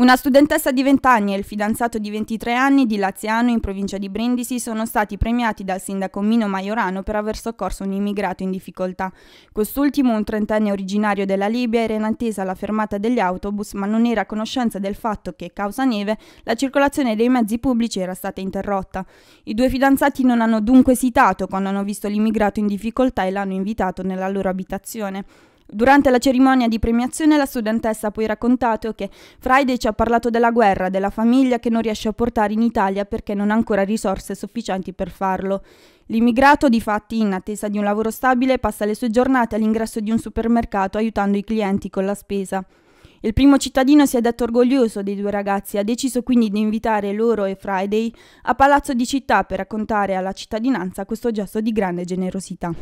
Una studentessa di 20 anni e il fidanzato di 23 anni di Laziano in provincia di Brindisi sono stati premiati dal sindaco Mino Maiorano per aver soccorso un immigrato in difficoltà. Quest'ultimo, un trentenne originario della Libia, era in attesa alla fermata degli autobus ma non era a conoscenza del fatto che, causa neve, la circolazione dei mezzi pubblici era stata interrotta. I due fidanzati non hanno dunque esitato quando hanno visto l'immigrato in difficoltà e l'hanno invitato nella loro abitazione. Durante la cerimonia di premiazione la studentessa ha poi raccontato che Friday ci ha parlato della guerra, della famiglia che non riesce a portare in Italia perché non ha ancora risorse sufficienti per farlo. L'immigrato, difatti, in attesa di un lavoro stabile, passa le sue giornate all'ingresso di un supermercato aiutando i clienti con la spesa. Il primo cittadino si è detto orgoglioso dei due ragazzi e ha deciso quindi di invitare loro e Friday a Palazzo di Città per raccontare alla cittadinanza questo gesto di grande generosità.